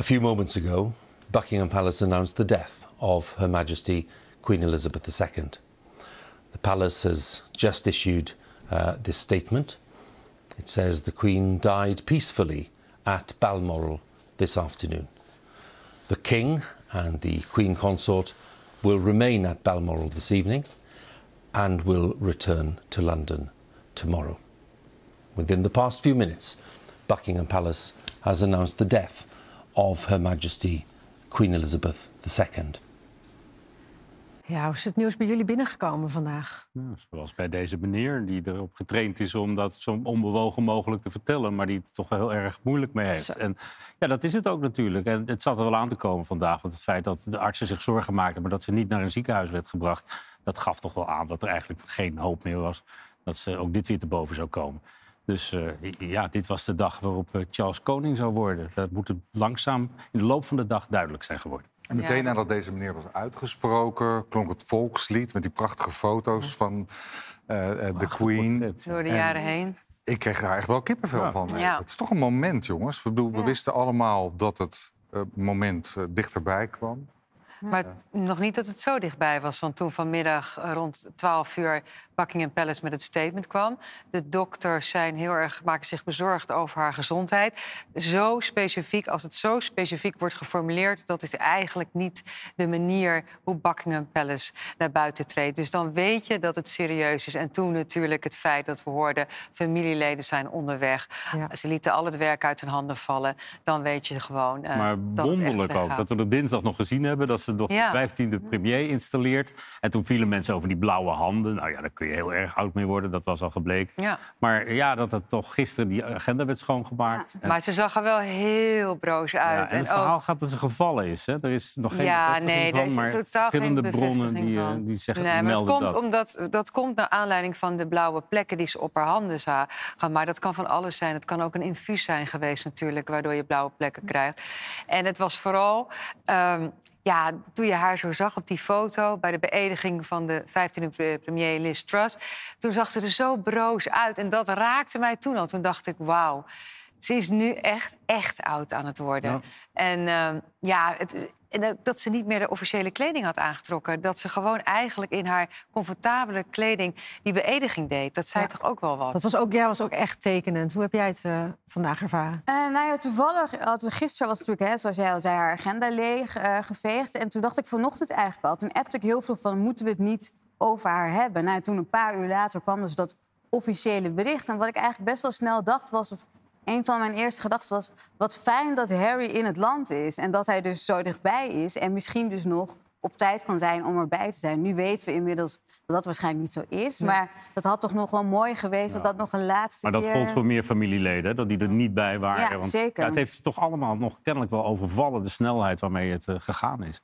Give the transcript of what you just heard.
A few moments ago, Buckingham Palace announced the death of Her Majesty Queen Elizabeth II. The palace has just issued uh, this statement. It says the Queen died peacefully at Balmoral this afternoon. The King and the Queen Consort will remain at Balmoral this evening and will return to London tomorrow. Within the past few minutes, Buckingham Palace has announced the death of Her Majesty Queen Elizabeth II. Ja, hoe is het nieuws bij jullie binnengekomen vandaag? Nou, zoals bij deze meneer, die erop getraind is om dat zo onbewogen mogelijk te vertellen, maar die het toch heel erg moeilijk mee heeft. En ja, dat is het ook natuurlijk. En het zat er wel aan te komen vandaag, want het feit dat de artsen zich zorgen maakten, maar dat ze niet naar een ziekenhuis werd gebracht, dat gaf toch wel aan dat er eigenlijk geen hoop meer was dat ze ook dit weer te boven zou komen. Dus eh, ja, dit was de dag waarop eh, Charles koning zou worden. Dat moet het langzaam in de loop van de dag duidelijk zijn geworden. En meteen nadat deze meneer was uitgesproken, klonk het volkslied met die prachtige foto's van uh, de Queen. Door de jaren heen. Ik kreeg daar echt wel kippenvel van. Het is toch een moment, jongens. bedoel, we wisten allemaal dat het moment dichterbij kwam. Maar nog niet dat het zo dichtbij was. Want toen vanmiddag eh, rond 12 uur Buckingham Palace met het statement kwam. De dokters zijn heel erg, maken zich bezorgd over haar gezondheid. Zo specifiek, als het zo specifiek wordt geformuleerd, dat is eigenlijk niet de manier hoe Buckingham Palace naar buiten treedt. Dus dan weet je dat het serieus is. En toen natuurlijk het feit dat we hoorden familieleden zijn onderweg. Ze lieten al het werk uit hun handen vallen. Dan weet je gewoon. Uh, maar wonderlijk ook dat we dat dinsdag nog gezien hebben. Dat ze de 15e premier installeert. En toen vielen mensen over die blauwe handen. Nou ja, daar kun je heel erg oud mee worden, dat was al gebleken. Maar ja, dat het toch gisteren die agenda werd schoongemaakt. Maar ze zag er wel heel broos uit. en, het verhaal gaat dat ze gevallen is. Hè? Er is nog geen ja, nee, van, maar verschillende bronnen die, eh, die zeggen nee, maar dat. Komt dat. Omdat, dat komt naar aanleiding van de blauwe plekken die ze op haar handen zagen. Maar dat kan van alles zijn. Het kan ook een infuus zijn geweest natuurlijk, waardoor je blauwe plekken hm. krijgt. En het was vooral ehm, ja, toen je haar zo zag op die foto bij de beëdiging van de 15e premier Liz Truss... toen zag ze er zo broos uit en dat raakte mij toen al. Toen dacht ik, wauw, ze is nu echt, echt oud aan het worden. En ehm, ja, het, en dat ze niet meer de officiële kleding had aangetrokken. Dat ze gewoon eigenlijk in haar comfortabele kleding die beëdiging deed. Dat zei toch ook wel wat? Dat was ook, ja, was ook echt tekenend. Hoe heb jij het eh, vandaag ervaren? Eh, nou ja, toevallig, gisteren was het natuurlijk, hè, zoals jij al zei, haar agenda leeg eh, geveegd. En toen dacht ik vanochtend eigenlijk al. Toen appte ik heel vroeg van, moeten we het niet over haar hebben? Nou, toen een paar uur later kwam dus dat officiële bericht. En wat ik eigenlijk best wel snel dacht was... Of, een van mijn eerste gedachten was... wat fijn dat Harry in het land is en dat hij dus zo dichtbij is... en misschien dus nog op tijd kan zijn om erbij te zijn. Nu weten we inmiddels dat dat waarschijnlijk niet zo is. Maar dat had toch nog wel mooi geweest dat dat nog een laatste keer. Maar dat keer... gold voor meer familieleden, dat die er niet bij waren. Ja, zeker. Ja, het heeft toch allemaal nog kennelijk wel overvallen... de snelheid waarmee het eh, gegaan is.